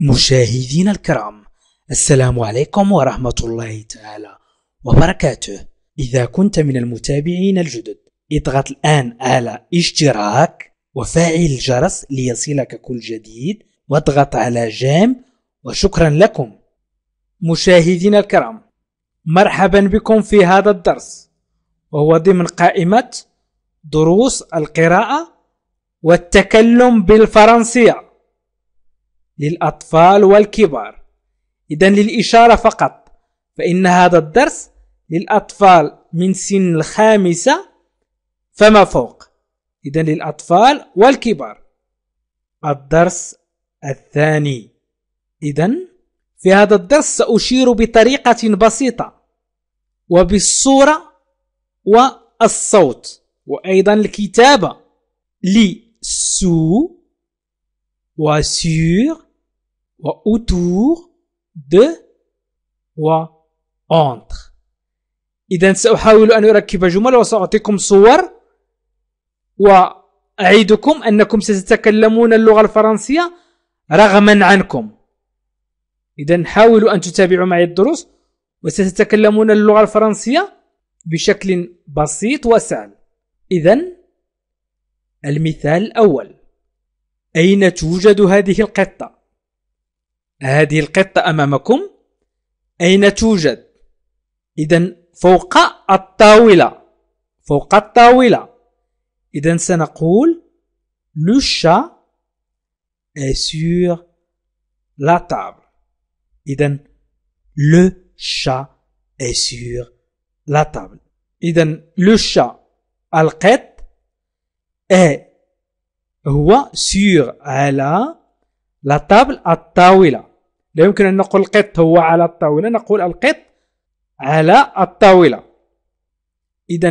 مشاهدينا الكرام السلام عليكم ورحمة الله تعالى وبركاته إذا كنت من المتابعين الجدد اضغط الآن على اشتراك وفعل الجرس ليصلك كل جديد واضغط على جيم وشكرا لكم مشاهدينا الكرام مرحبا بكم في هذا الدرس وهو ضمن قائمة دروس القراءة والتكلم بالفرنسية للأطفال والكبار إذا للإشارة فقط فإن هذا الدرس للأطفال من سن الخامسة فما فوق إذا للأطفال والكبار الدرس الثاني إذا في هذا الدرس سأشير بطريقة بسيطة وبالصورة والصوت وأيضا الكتابة لسو وسور Wa autour de wa entre. إذا سأحاول أن أركب جمل وسأعطيكم صور وأعيدكم أنكم ستتكلمون اللغة الفرنسية رغما عنكم إذا حاولوا أن تتابعوا معي الدروس وستتكلمون اللغة الفرنسية بشكل بسيط وسهل إذا المثال الأول أين توجد هذه القطة؟ هذه القطة أمامكم أين توجد؟ إذا فوق الطاولة فوق الطاولة إذا سنقول لو شا سور لا la إذا لو شا سور لا la إذا لو شا القط إي هو سور على لا table الطاولة لا يمكن أن نقول القط هو على الطاولة نقول القط على الطاولة إذا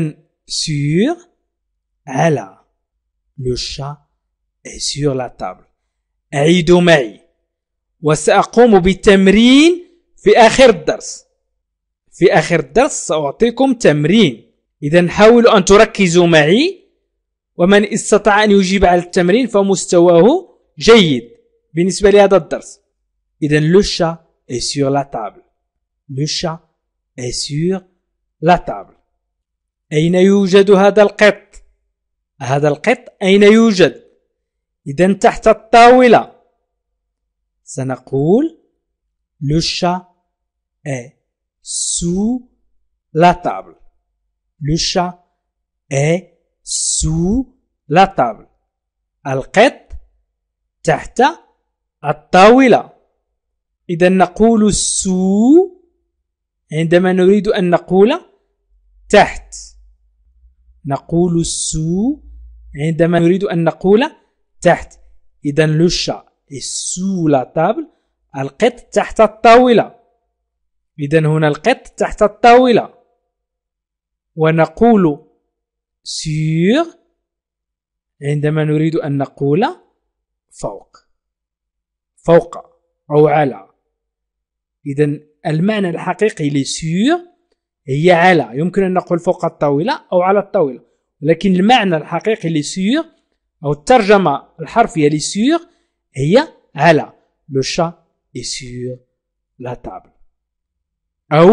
sur على لو شا est لا la اعيدوا معي وسأقوم بتمرين في آخر الدرس في آخر الدرس سأعطيكم تمرين إذا حاولوا أن تركزوا معي ومن استطاع أن يجيب على التمرين فمستواه جيد بالنسبة لهذا الدرس Et إذا le chat est sur la table. Le chat est sur la table. أين يوجد هذا القط؟ هذا القط أين يوجد؟ إذا تحت الطاولة. سنقول le chat est sous la table. Le chat est sous la table. القط تحت الطاولة. إذا نقول السو عندما نريد أن نقول تحت نقول السو عندما نريد أن نقول تحت إذا لشا شا السو لا تابل القط تحت الطاولة إذا هنا القط تحت الطاولة ونقول سير عندما نريد أن نقول فوق فوق أو على اذا المعنى الحقيقي لسيور هي على يمكن ان نقول فوق الطاوله او على الطاوله لكن المعنى الحقيقي لسيور او الترجمه الحرفيه لسيور هي على لو شا اي sur لا table. أو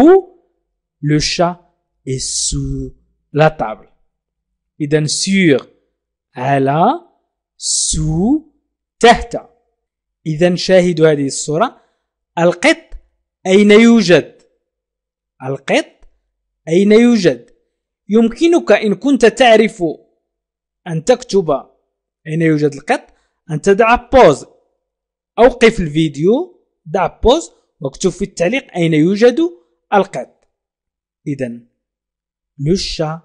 لو شا اي سو لا table. إذا sur على سو تحت. إذا شاهدوا هذه الصورة القط أين يوجد؟ القط أين يوجد؟ يمكنك إن كنت تعرف أن تكتب أين يوجد القط أن تدع بوز أوقف الفيديو دع بوز واكتب في التعليق أين يوجد القط إذن لو شا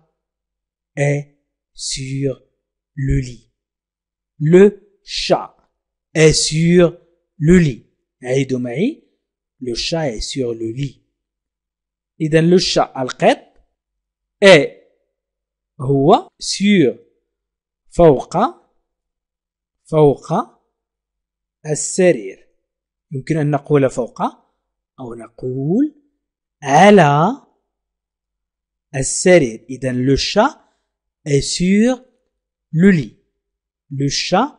اي سور لو لي لو شا اي سور لو لي عيدوا معي Le chat est sur le lit. إذا لو شا القط إي هو سور فوق فوق السرير يمكن أن نقول فوق أو نقول على السرير إذا لو شا est sur le lit. Le chat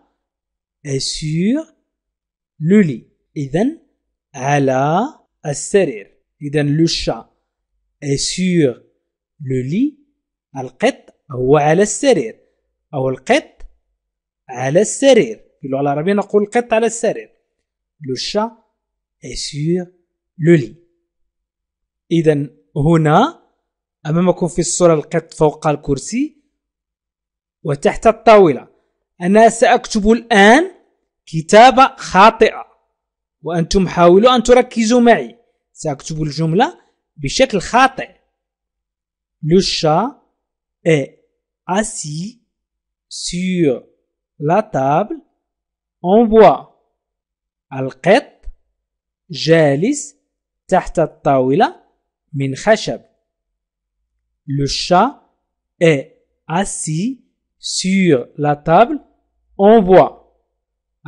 est sur le lit. إذا على السرير إذا لو شا اي سور لو لي القط هو على السرير أو القط على السرير في اللغة العربية نقول القط على السرير لو شا اي سور لو لي إذا هنا أمامكم في الصورة القط فوق الكرسي وتحت الطاولة أنا سأكتب الآن كتابة خاطئة وأنتم حاولوا أن تركزوا معي سأكتب الجملة بشكل خاطئ Le chat est assis sur la table en bois. القط جالس تحت الطاولة من خشب. Le chat est assis sur la table en bois.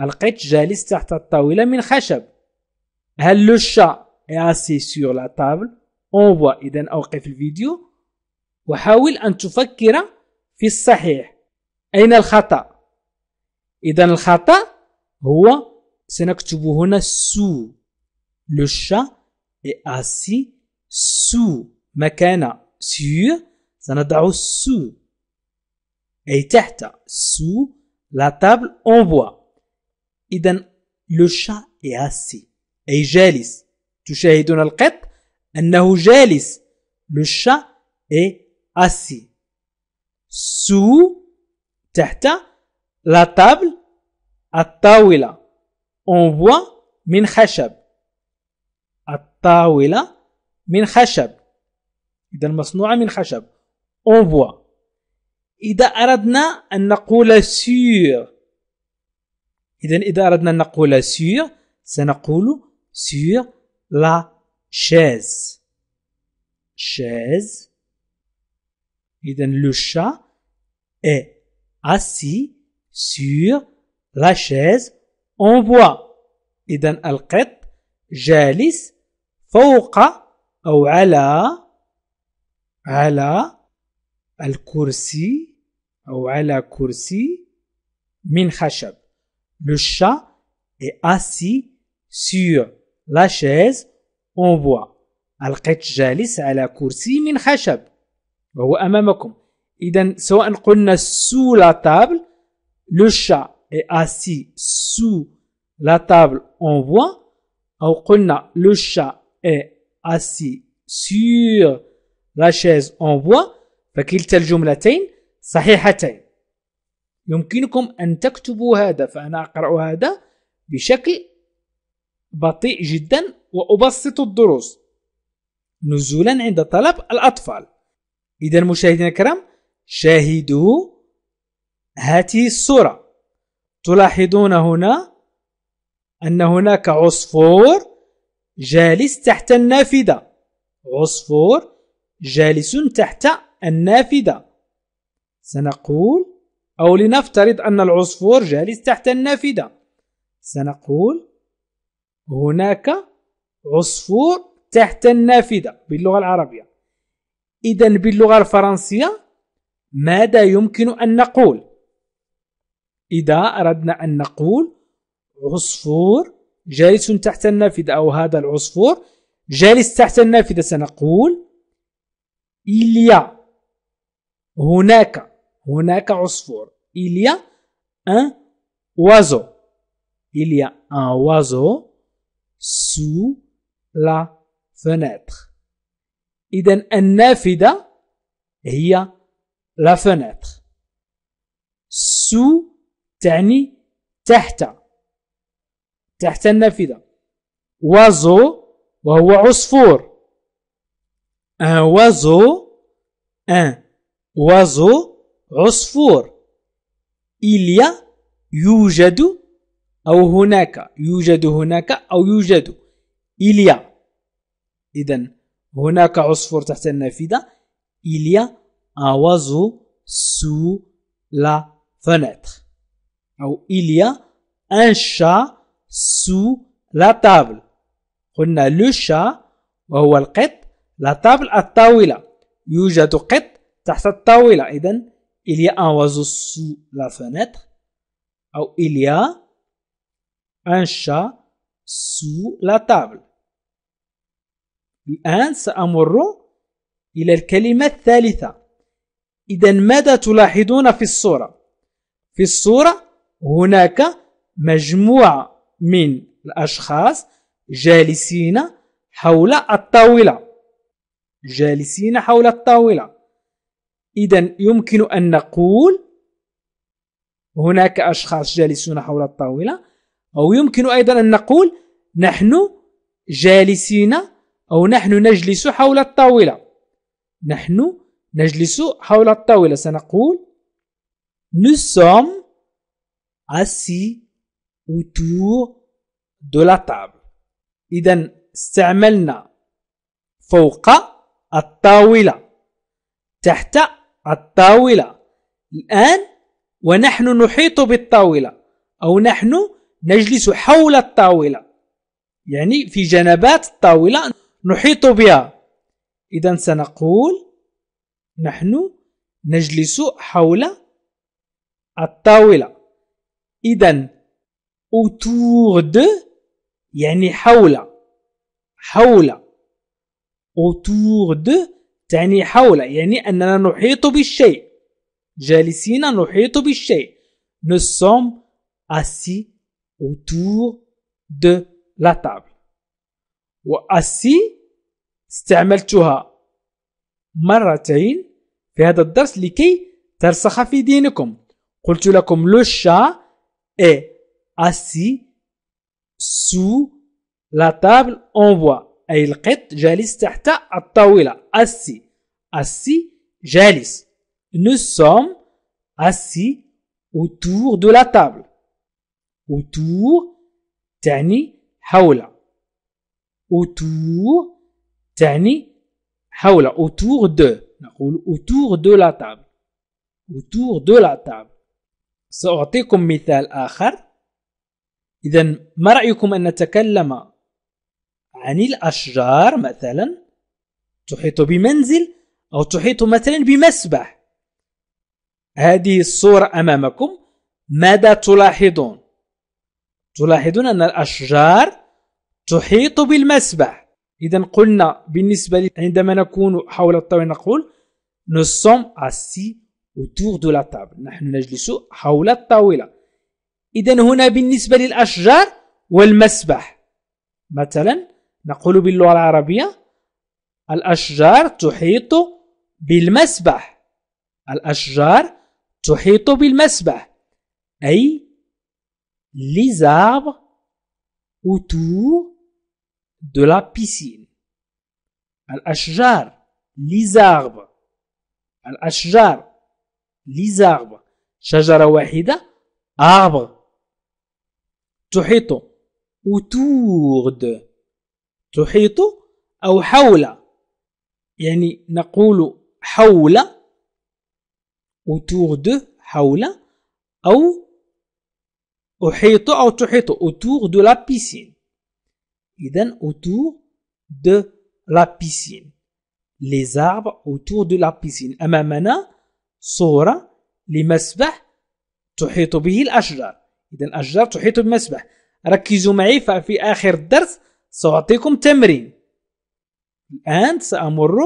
القيت جالس تحت الطاولة من خشب هل لو شا اسي سور لا طابل اونفوا اذا اوقف الفيديو وحاول ان تفكر في الصحيح اين الخطأ اذا الخطأ هو سنكتب هنا سو لو شا اسي سو مكان سور سنضع سو اي تحت سو لا طابل اونفوا إذا لو شا إياسي أي جالس تشاهدون القط أنه جالس لو شا أسي سو تحت لا تابل الطاولة on voit من خشب الطاولة من خشب إذا مصنوعة من خشب on voit إذا أردنا أن نقول سور إذا إذا أردنا أن نقول سور سنقول سور لا شاز شاز إذا لو شا إي أسي sur لا شاز أون بوا إذا القط جالس فوق أو على على الكرسي أو على كرسي من خشب Le chat est assis sur la chaise en bois. القط جالس kursi min khashab. Wa وهو amamakum. Idan سواء قلنا sous la table, le chat est assis sous la table en bois Ou قلنا le chat est assis sur la chaise en bois فكلتا الجملتين صحيحتين. يمكنكم أن تكتبوا هذا فأنا أقرأ هذا بشكل بطيء جدا وأبسط الدروس نزولا عند طلب الأطفال إذا مشاهدينا الكرام شاهدوا هذه الصورة تلاحظون هنا أن هناك عصفور جالس تحت النافذة عصفور جالس تحت النافذة سنقول أو لنفترض أن العصفور جالس تحت النافذة سنقول هناك عصفور تحت النافذة باللغة العربية إذا باللغة الفرنسية ماذا يمكن أن نقول؟ إذا أردنا أن نقول عصفور جالس تحت النافذة أو هذا العصفور جالس تحت النافذة سنقول إليا هناك هناك عصفور il y a un oiseau il y a un oiseau sous la fenêtre اذا النافذه هي لا فنتر سو تعني تحت تحت النافذه وازو وهو عصفور ان أه، وازو ان أه، وازو عصفور إليا يوجد أو هناك يوجد هناك أو يوجد إليا إذن هناك عصفور تحت النافذة إليا أوزو سو لا فنتر أو إليا أن شا سو لا sous table قلنا لو شا وهو القط لا تابل الطاولة يوجد قط تحت الطاولة إذن il y a un oiseau sous la fenêtre ou il y a un chat sous la table الآن سأمر إلى الكلمة الثالثة إذا ماذا تلاحظون في الصورة؟ في الصورة هناك مجموعة من الأشخاص جالسين حول الطاولة جالسين حول الطاولة إذا يمكن أن نقول هناك أشخاص جالسون حول الطاولة أو يمكن أيضا أن نقول نحن جالسين أو نحن نجلس حول الطاولة نحن نجلس حول الطاولة سنقول Nous sommes assis autour de la table. إذا استعملنا فوق الطاولة تحت الطاولة الآن ونحن نحيط بالطاولة أو نحن نجلس حول الطاولة يعني في جنبات الطاولة نحيط بها إذا سنقول نحن نجلس حول الطاولة إذا autour de يعني حول حول autour de تعني حول يعني أننا نحيط بالشيء جالسين نحيط بالشيء nous sommes assis autour de la table وassis استعملتها مرتين في هذا الدرس لكي ترسخ في دينكم قلت لكم لو شا est assis sous la table on أي القط جالس تحت الطاولة assis assis, جالس. Nous sommes assis autour de la table. autour تعني حول. autour تعني حول. autour de. نقول autour de la table. autour de la table. سأعطيكم مثال آخر. إذا ما رأيكم أن نتكلم عن الأشجار مثلا تحيط بمنزل أو تحيط مثلا بمسبح هذه الصورة أمامكم ماذا تلاحظون؟ تلاحظون أن الأشجار تحيط بالمسبح إذا قلنا بالنسبة لي عندما نكون حول الطاولة نقول نصم أسي autour de la table نحن نجلس حول الطاولة إذا هنا بالنسبة للأشجار والمسبح مثلا نقول باللغة العربية الأشجار تحيط بالمسبح الأشجار تحيط بالمسبح أي les arbres autour de la piscine الأشجار les arbres الأشجار les arbres شجرة واحدة arbre تحيط autour de تحيط أو حول يعني نقول حول autour de حول أو أحيط أو تحيط autour de la piscine إذا autour de la piscine les arbres autour de la piscine أمامنا صورة لمسبح تحيط به الأشجار إذا الأشجار تحيط بمسبح ركزوا معي ففي آخر الدرس سأعطيكم تمرين الآن سأمر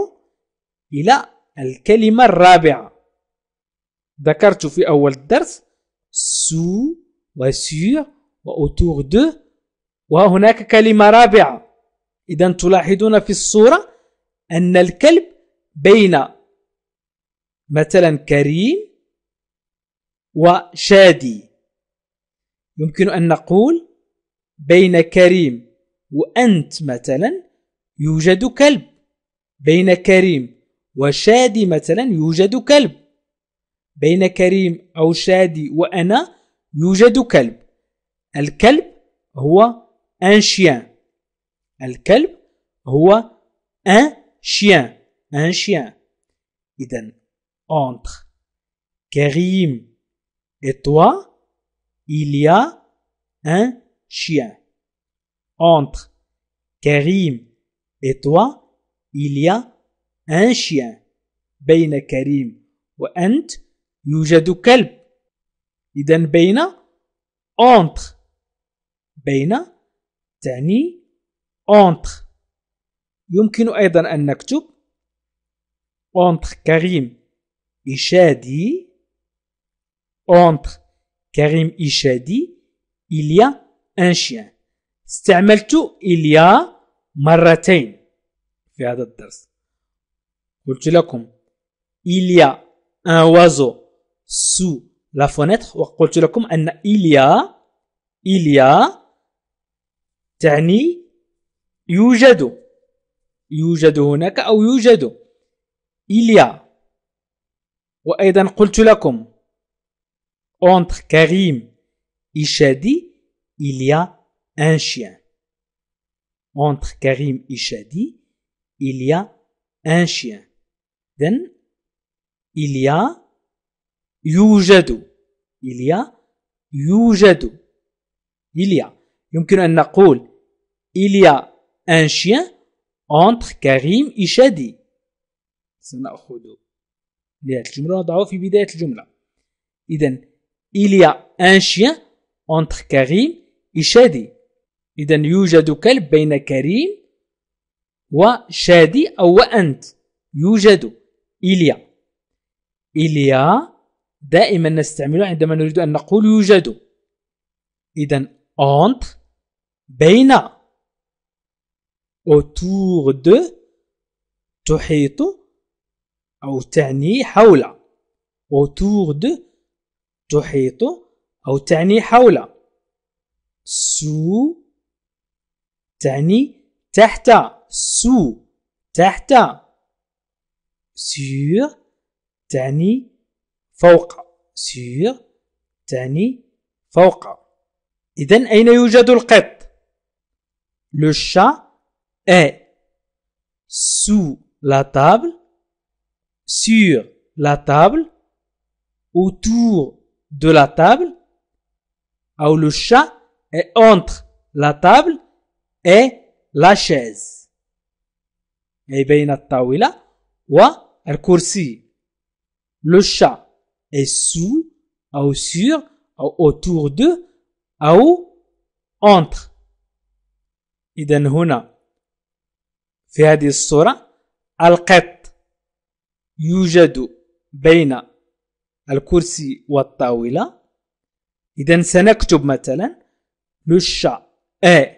إلى الكلمة الرابعة ذكرت في أول الدرس سو وسير وأوتور دو وهناك كلمة رابعة إذا تلاحظون في الصورة أن الكلب بين مثلا كريم وشادي يمكن أن نقول بين كريم وأنت مثلا يوجد كلب بين كريم وشادي مثلا يوجد كلب بين كريم أو شادي وأنا يوجد كلب الكلب هو ان شيان الكلب هو ان شيان ان شيان إذا entre كريم et toi il y a un chien entre كريم et toi il y a un chien بين كريم وأنت يوجد كلب إذا بين entre بين تعني entre يمكن أيضا أن نكتب entre كريم إشادي entre كريم إشادي il y a un chien استعملت il y a مرتين في هذا الدرس قلت لكم إليا un oiseau sous la fenêtre وقلت لكم أن إليا إليا تعني يوجد يوجد هناك أو يوجد إليا وأيضا قلت لكم entre Karim et Shadi il y a un chien entre Karim et Shadi il y a un chien Then il y a يوجد il y a يوجد il y a يمكن أن نقول il y a un chien entre كريم إشادي سنأخذ بداية الجملة نضعه في بداية الجملة إذن, il y a un chien entre كريم إشادي إذن يوجد كلب بين كريم وشادي أو وأنت يوجد إليا إليا دائما نستعمله عندما نريد أن نقول يوجد إذا أنت بين autour de تحيط أو تعني حول autour de تحيط أو تعني حول سو تعني تحت سو تحت سيغ تعني فوق سيغ تعني فوق إذا أين يوجد القط؟ لو شا إي سو لا طابل سيغ لا طابل أوتور دو لا طابل أو لو شا إي أونتر لا طابل إي لا شايز أي بين الطاولة و الكرسي le chat est sous ou sur ou autour de أو entre إذا هنا في هذه الصورة القط يوجد بين الكرسي والطاولة إذا سنكتب مثلا le chat est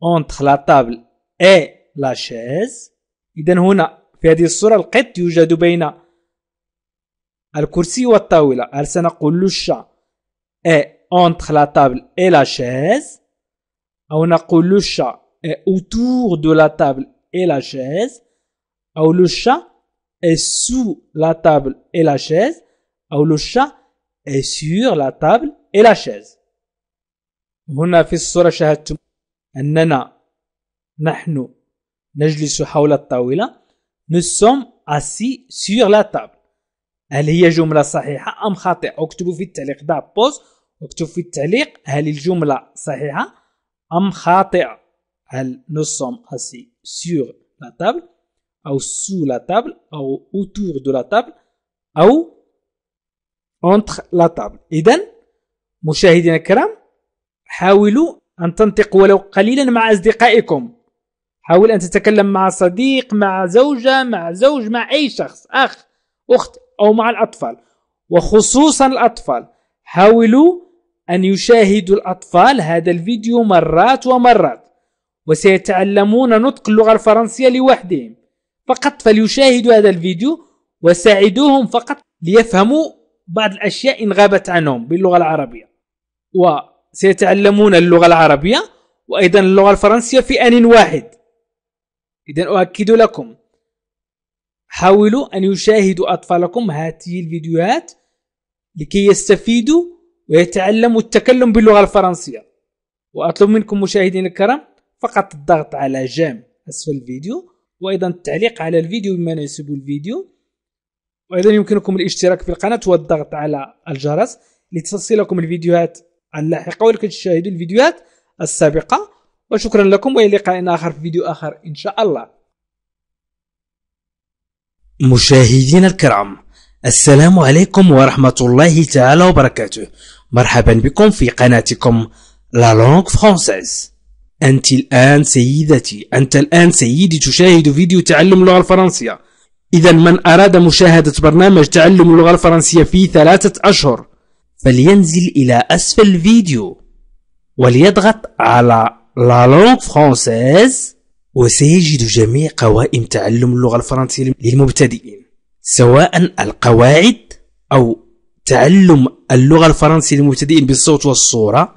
entre la table et la chaise إذا هنا في هذه الصورة القط يوجد بين الكرسي والطاولة هل سنقول لو شا اي اونتخ la اي et la أو نقول لو شا اي اوتور دو la اي et la أو لو شا اي سو la اي et la أو لو شا اي سور la اي et la هنا في الصورة شاهدتم أننا نحن نجلس حول الطاولة nous sommes assis sur la table هل هي جملة صحيحة أم خاطئة اكتبوا في التعليق دا بوز اكتبوا في التعليق هل الجملة صحيحة أم خاطئة هل nous sommes assis sur la table أو sous la table أو autour de la table أو entre la table إذا مشاهدينا الكرام حاولوا أن تنطقوا ولو قليلا مع أصدقائكم حاول أن تتكلم مع صديق مع زوجة مع زوج مع أي شخص أخ أخت أو مع الأطفال وخصوصا الأطفال حاولوا أن يشاهدوا الأطفال هذا الفيديو مرات ومرات وسيتعلمون نطق اللغة الفرنسية لوحدهم فقط فليشاهدوا هذا الفيديو وساعدوهم فقط ليفهموا بعض الأشياء إن غابت عنهم باللغة العربية وسيتعلمون اللغة العربية وأيضا اللغة الفرنسية في آن واحد إذا أؤكد لكم حاولوا أن يشاهدوا أطفالكم هذه الفيديوهات لكي يستفيدوا ويتعلموا التكلم باللغة الفرنسية وأطلب منكم مشاهدين الكرام فقط الضغط على جام أسفل الفيديو وأيضا التعليق على الفيديو بما يناسب الفيديو وأيضا يمكنكم الاشتراك في القناة والضغط على الجرس لتصلكم الفيديوهات اللاحقة ولكي تشاهدوا الفيديوهات السابقة وشكرا لكم والى لقاء اخر في فيديو اخر ان شاء الله مشاهدينا الكرام السلام عليكم ورحمة الله تعالى وبركاته مرحبا بكم في قناتكم لا لونغ فرانسيز أنت الآن سيدتي أنت الآن سيدي تشاهد فيديو تعلم اللغة الفرنسية إذا من أراد مشاهدة برنامج تعلم اللغة الفرنسية في ثلاثة أشهر فلينزل إلى أسفل الفيديو وليضغط على لا لونغ فرونسيز وسيجد جميع قوائم تعلم اللغة الفرنسية للمبتدئين سواء القواعد أو تعلم اللغة الفرنسية للمبتدئين بالصوت والصورة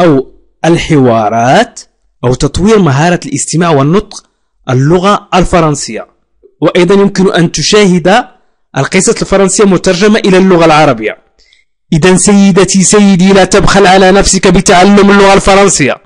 أو الحوارات أو تطوير مهارة الاستماع والنطق اللغة الفرنسية وأيضا يمكن أن تشاهد القصة الفرنسية مترجمة إلى اللغة العربية إذا سيدتي سيدي لا تبخل على نفسك بتعلم اللغة الفرنسية